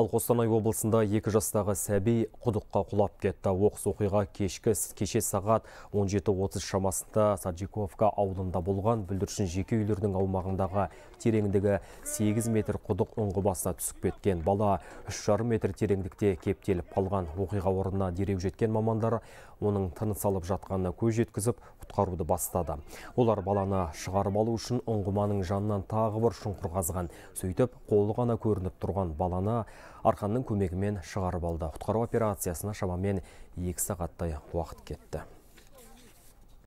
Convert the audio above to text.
Ал Қостанай облысында екі жастағы сәби құдыққа құлап кетті. Оқыс оқиға кешкі кеше сағат 17.30 шамасында Саджиковка ауылында болған бүлдіршін жеке үйлердің аумағындағы тереңдігі 8 метр құдық ұңғы түсіп кеткен. Бала 3,5 метр тереңдікте кептеліп қалған оқиға орнына дереу жеткен мамандар оның тыныс алып жатқанына көз жеткізіп құтқаруды бастады. Олар баланы шығарып алу үшін ұңғыманың жанынан тағы бір шұңқыр қазған. Сөйтіп қолы ғана көрініп тұрған баланы арқанның көмегімен шығарып алды құтқару операциясына шамамен екі сағаттай уақыт кетті